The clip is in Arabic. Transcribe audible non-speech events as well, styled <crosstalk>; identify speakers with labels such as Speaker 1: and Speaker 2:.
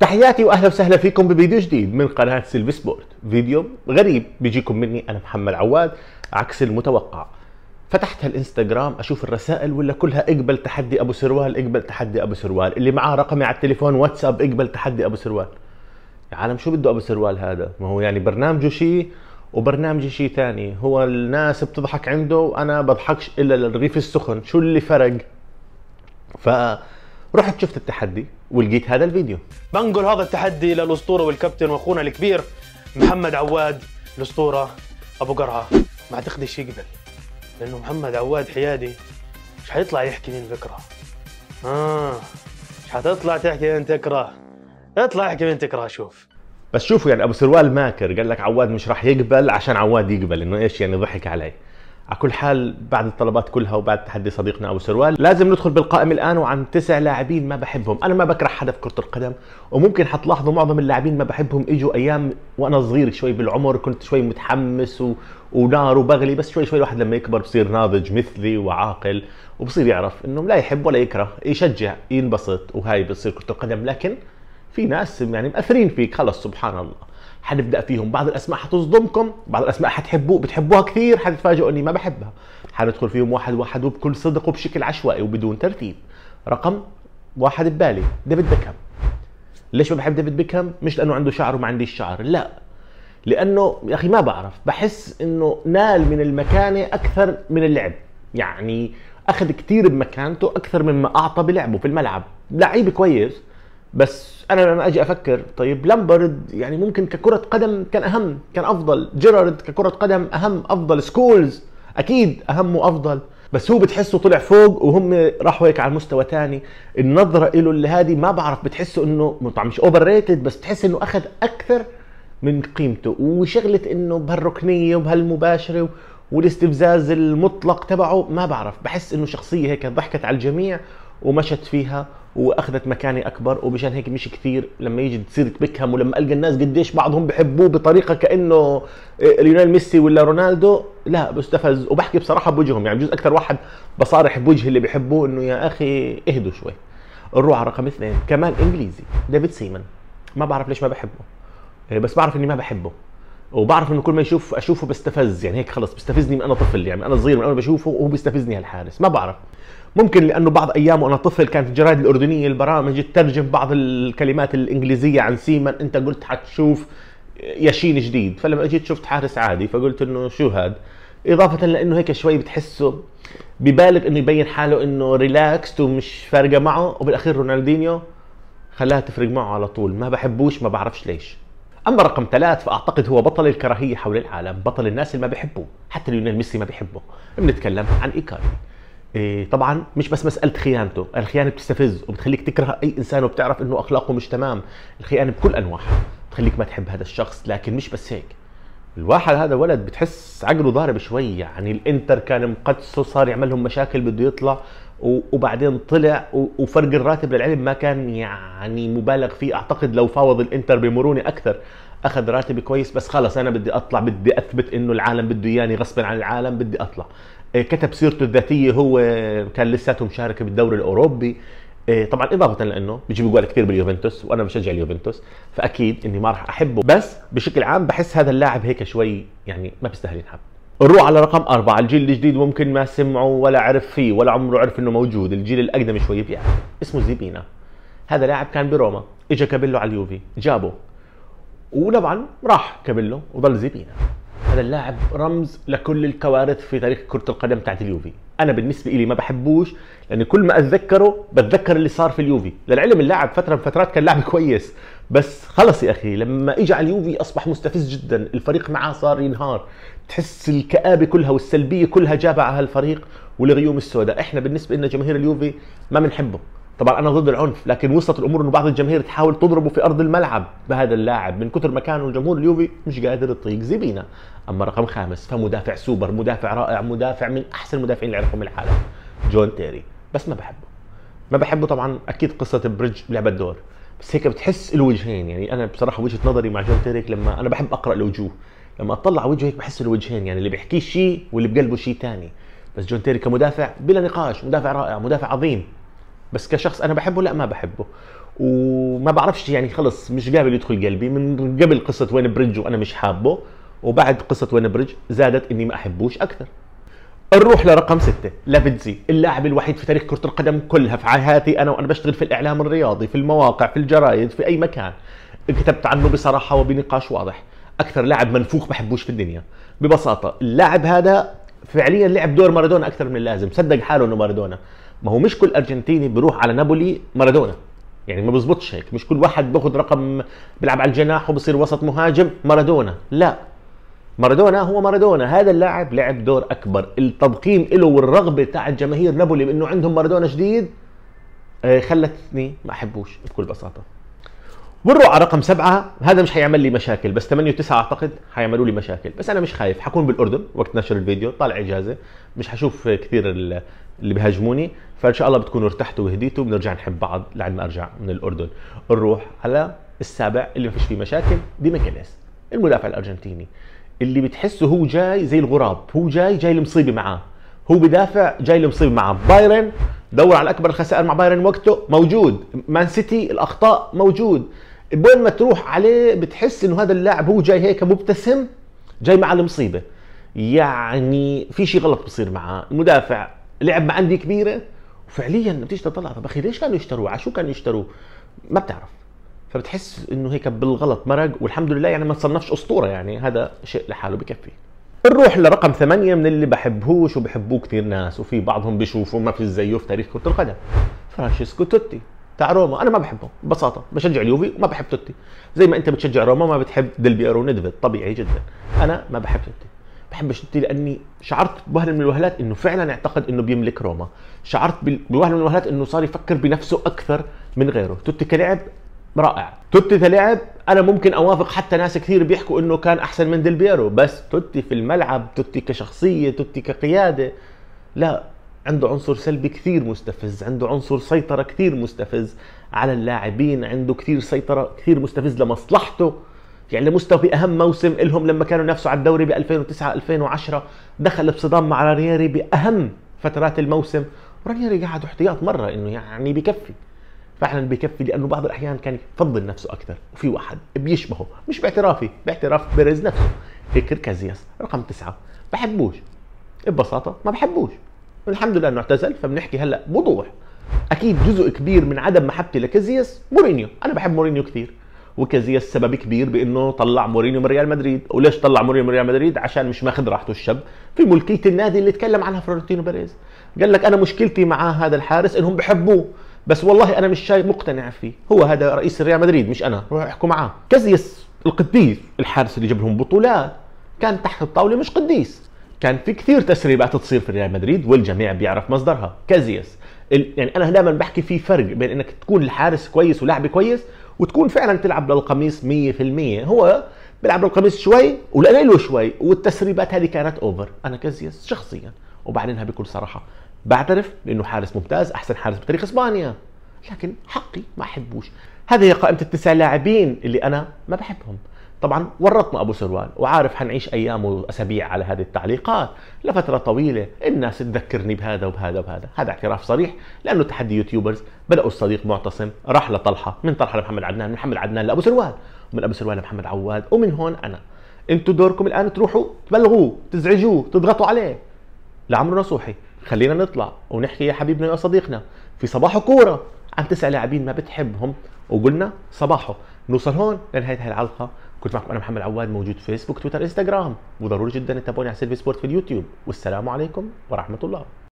Speaker 1: تحياتي واهلا وسهلا فيكم بفيديو جديد من قناه سيلفي سبورت فيديو غريب بيجيكم مني انا محمد عواد عكس المتوقع فتحت الانستغرام اشوف الرسائل ولا كلها اقبل تحدي ابو سروال اقبل تحدي ابو سروال اللي معاه رقمي على التليفون واتساب اقبل تحدي ابو سروال يا عالم شو بده ابو سروال هذا ما هو يعني برنامجه شيء وبرنامجي شيء ثاني هو الناس بتضحك عنده وانا بضحكش الا للرغيف السخن شو اللي فرق فرحت شفت التحدي ولقيت هذا الفيديو بنقل هذا التحدي للاسطوره والكابتن واخونا الكبير محمد عواد الاسطوره ابو قرعه ما اعتقدش يقبل لانه محمد عواد حيادي مش حيطلع يحكي مين بكره اه مش حتطلع تحكي مين تكره اطلع احكي مين تكره شوف بس شوفوا يعني ابو سروال ماكر قال لك عواد مش راح يقبل عشان عواد يقبل انه ايش يعني ضحك علي على كل حال بعد الطلبات كلها وبعد تحدي صديقنا ابو سروال لازم ندخل بالقائمه الان وعن تسع لاعبين ما بحبهم انا ما بكره حدا في كره القدم وممكن حتلاحظوا معظم اللاعبين ما بحبهم اجوا ايام وانا صغير شوي بالعمر كنت شوي متحمس و... ونار وبغلي بس شوي شوي الواحد لما يكبر بصير ناضج مثلي وعاقل وبصير يعرف انه لا يحب ولا يكره يشجع ينبسط وهاي بتصير كره القدم لكن في ناس يعني مأثرين فيك خلص سبحان الله حنبدا فيهم بعض الاسماء حتصدمكم بعض الاسماء حتحبوا بتحبوها كثير حتتفاجئوا اني ما بحبها حندخل فيهم واحد واحد وبكل صدق وبشكل عشوائي وبدون ترتيب رقم واحد ببالي ديفيد بيكهام ليش ما بحب ديفيد بيكهام مش لانه عنده شعر وما عنديش شعر لا لانه يا اخي ما بعرف بحس انه نال من المكانه اكثر من اللعب يعني اخذ كثير بمكانته اكثر مما اعطى بلعبه في الملعب لعيب كويس بس انا لما اجي افكر طيب لامبرد يعني ممكن ككره قدم كان اهم كان افضل جيرارد ككره قدم اهم افضل سكولز اكيد اهم وافضل بس هو بتحسه طلع فوق وهم راحوا هيك على مستوى تاني النظره له اللي هذه ما بعرف بتحسه انه طبعا مش اوفر ريتد بس تحس انه اخذ اكثر من قيمته وشغله انه بهالركنيه وبهالمباشره والاستفزاز المطلق تبعه ما بعرف بحس انه شخصيه هيك ضحكت على الجميع ومشت فيها واخذت مكاني اكبر ومشان هيك مش كثير لما يجي تصير تبكهم ولما القى الناس قديش بعضهم بحبوه بطريقه كانه آه، ليونيل ميسي ولا رونالدو لا بستفز وبحكي بصراحه بوجههم يعني بجوز اكثر واحد بصارح بوجه اللي بحبوه انه يا اخي اهدوا شوي نروح على رقم اثنين كمان انجليزي ديفيد سيمن ما بعرف ليش ما بحبه آه، بس بعرف اني ما بحبه وبعرف انه كل ما يشوف اشوفه بستفز يعني هيك خلص بيستفزني من انا طفل يعني انا صغير من انا بشوفه وهو بيستفزني هالحارس ما بعرف ممكن لانه بعض ايام وانا طفل كانت الجرائد الاردنيه البرامج تترجم بعض الكلمات الانجليزيه عن سيمن انت قلت حتشوف ياشين جديد فلما اجيت شفت حارس عادي فقلت انه شو هذا اضافه لانه هيك شوي بتحسه ببالغ انه يبين حاله انه ريلاكست ومش فارقه معه وبالاخير رونالدينيو خلاها تفرق معه على طول ما بحبوش ما بعرفش ليش اما رقم ثلاث فاعتقد هو بطل الكراهيه حول العالم، بطل الناس اللي ما بيحبوه، حتى ليونيل ميسي ما بيحبه. بنتكلم عن ايكاري. إيه طبعا مش بس مساله خيانته، الخيانه بتستفز وبتخليك تكره اي انسان وبتعرف انه اخلاقه مش تمام، الخيانه بكل انواعها بتخليك ما تحب هذا الشخص، لكن مش بس هيك. الواحد هذا ولد بتحس عقله ضارب شوي يعني الانتر كان مقدسه صار يعمل لهم مشاكل بده يطلع وبعدين طلع وفرق الراتب للعلم ما كان يعني مبالغ فيه اعتقد لو فاوض الانتر بمرونه اكثر اخذ راتب كويس بس خلص انا بدي اطلع بدي اثبت انه العالم بده اياني غصبا عن العالم بدي اطلع إيه، كتب سيرته الذاتيه هو كان لساته مشارك بالدوري الاوروبي إيه، طبعا اضافه لانه بيجيب جوال كثير باليوفنتوس وانا بشجع اليوفنتوس فاكيد اني ما راح احبه بس بشكل عام بحس هذا اللاعب هيك شوي يعني ما بيستاهل ينحب نروح على رقم أربعة الجيل الجديد ممكن ما سمعه ولا عرف فيه ولا عمره عرف انه موجود الجيل الاقدم شوي بيعرف اسمه زيبينا هذا لاعب كان بروما اجى كابيلو على اليوفي جابه وطبعا راح كابيلو وظل زيبينا هذا اللاعب رمز لكل الكوارث في تاريخ كرة القدم تاعت اليوفي انا بالنسبة لي ما بحبوش لاني كل ما اتذكره بتذكر اللي صار في اليوفي للعلم اللاعب فترة من فترات كان لاعب <laughs> كويس بس خلص يا اخي لما اجى على اليوفي اصبح مستفز جدا الفريق معاه صار ينهار تحس الكآبة كلها والسلبية كلها جابها على هالفريق والغيوم السوداء احنا بالنسبة لنا جماهير اليوفي ما بنحبه طبعا انا ضد العنف لكن وصلت الامور انه بعض الجماهير تحاول تضربه في ارض الملعب بهذا اللاعب من كثر ما كان الجمهور اليوفي مش قادر يطيق زبينا اما رقم خامس فمدافع سوبر مدافع رائع مدافع من احسن المدافعين اللي عرفهم العالم جون تيري بس ما بحبه ما بحبه طبعا اكيد قصه بريدج لعبت دور بس هيك بتحس الوجهين يعني انا بصراحه وجهه نظري مع جون تيريك لما انا بحب اقرا الوجوه لما اطلع وجهه هيك بحس الوجهين يعني اللي بيحكي شيء واللي بقلبه شيء ثاني بس جون تيري كمدافع بلا نقاش مدافع رائع مدافع عظيم بس كشخص انا بحبه لا ما بحبه وما بعرفش يعني خلص مش قابل يدخل قلبي من قبل قصه وين بريدج وانا مش حابه وبعد قصه وين بريدج زادت اني ما احبوش اكثر نروح لرقم ستة لافيتزي اللاعب الوحيد في تاريخ كرة القدم كلها في حياتي أنا وأنا بشتغل في الإعلام الرياضي في المواقع في الجرايد في أي مكان كتبت عنه بصراحة وبنقاش واضح اكثر لاعب منفوخ بحبوش في الدنيا ببساطه اللاعب هذا فعليا لعب دور مارادونا اكثر من اللازم صدق حاله انه مارادونا ما هو مش كل ارجنتيني بيروح على نابولي مارادونا يعني ما بزبطش هيك مش كل واحد باخذ رقم بيلعب على الجناح وبصير وسط مهاجم مارادونا لا مارادونا هو مارادونا هذا اللاعب لعب دور اكبر التضخيم له والرغبه تاع جماهير نابولي بانه عندهم مارادونا جديد آه، خلتني ما احبوش بكل بساطه والرقعه رقم سبعه هذا مش هيعمل لي مشاكل بس 8 و9 اعتقد هيعملوا لي مشاكل بس انا مش خايف حكون بالاردن وقت نشر الفيديو طالع اجازه مش حشوف كثير اللي بيهاجموني فان شاء الله بتكونوا ارتحتوا وهديتوا بنرجع نحب بعض لعند ما ارجع من الاردن نروح على السابع اللي ما فيش فيه مشاكل دي المدافع الارجنتيني اللي بتحسه هو جاي زي الغراب هو جاي جاي المصيبه معاه هو بدافع جاي المصيبه معاه بايرن دور على اكبر الخسائر مع بايرن وقته موجود مان سيتي الاخطاء موجود بين ما تروح عليه بتحس انه هذا اللاعب هو جاي هيك مبتسم جاي مع المصيبه يعني في شيء غلط بصير معاه المدافع لعب مع عندي كبيره وفعليا بتيجي تطلع طب اخي ليش كانوا يشتروه على شو كانوا يشتروه ما بتعرف فبتحس انه هيك بالغلط مرق والحمد لله يعني ما تصنفش اسطوره يعني هذا شيء لحاله بكفي بنروح لرقم ثمانية من اللي بحبهوش وبحبوه كثير ناس وفي بعضهم بيشوفوا ما في زيه في تاريخ كرة القدم فرانشيسكو توتي تاع روما انا ما بحبه ببساطه بشجع اليوفي وما بحب توتي زي ما انت بتشجع روما ما بتحب ديل بيرو ندفد طبيعي جدا انا ما بحب توتي بحبش توتي لاني شعرت بوهله من الوهلات انه فعلا اعتقد انه بيملك روما شعرت بوهله من الوهلات انه صار يفكر بنفسه اكثر من غيره توتي كلاعب رائع توتي كلاعب انا ممكن اوافق حتى ناس كثير بيحكوا انه كان احسن من ديل بيرو بس توتي في الملعب توتي كشخصيه توتي كقياده لا عنده عنصر سلبي كثير مستفز عنده عنصر سيطرة كثير مستفز على اللاعبين عنده كثير سيطرة كثير مستفز لمصلحته يعني لمستوى في أهم موسم لهم لما كانوا نفسه على الدوري ب 2009 2010 دخل بصدام مع رانياري باهم فترات الموسم ورانييري قعد احتياط مره انه يعني بكفي فعلا بكفي لانه بعض الاحيان كان يفضل نفسه اكثر وفي واحد بيشبهه مش باعترافي باعتراف بيريز نفسه فكر كازياس رقم تسعة بحبوش ببساطه ما بحبوش والحمد لله انه اعتزل فبنحكي هلا بوضوح اكيد جزء كبير من عدم محبتي لكازياس مورينيو انا بحب مورينيو كثير وكازياس سبب كبير بانه طلع مورينيو من ريال مدريد وليش طلع مورينيو من ريال مدريد عشان مش ماخذ راحته الشاب في ملكيه النادي اللي تكلم عنها فلورنتينو بيريز قال لك انا مشكلتي مع هذا الحارس انهم بحبوه بس والله انا مش شايف مقتنع فيه هو هذا رئيس ريال مدريد مش انا روح احكوا معاه كازياس القديس الحارس اللي جاب لهم بطولات كان تحت الطاوله مش قديس كان في كثير تسريبات تصير في ريال مدريد والجميع بيعرف مصدرها كازياس يعني انا دائما بحكي في فرق بين انك تكون الحارس كويس ولاعب كويس وتكون فعلا تلعب للقميص 100% هو بيلعب للقميص شوي ولقليله شوي والتسريبات هذه كانت اوفر انا كازياس شخصيا وبعدينها بكل صراحه بعترف بانه حارس ممتاز احسن حارس بتاريخ اسبانيا لكن حقي ما احبوش هذه هي قائمه التسع لاعبين اللي انا ما بحبهم طبعا ورطنا ابو سروال وعارف حنعيش ايام واسابيع على هذه التعليقات لفتره طويله الناس تذكرني بهذا وبهذا وبهذا هذا اعتراف صريح لانه تحدي يوتيوبرز بداوا الصديق معتصم راح لطلحه من طلحه لمحمد عدنان من محمد عدنان لابو سروال ومن ابو سروال لمحمد عواد ومن هون انا انتم دوركم الان تروحوا تبلغوه تزعجوه تضغطوا عليه لعمرو نصوحي خلينا نطلع ونحكي يا حبيبنا يا صديقنا في صباح كوره عن تسع لاعبين ما بتحبهم وقلنا صباحه نوصل هون لنهايه هاي العلقه كنت معكم انا محمد عواد موجود فيسبوك تويتر انستغرام وضروري جدا تتابعوني على سيلفي سبورت في اليوتيوب والسلام عليكم ورحمه الله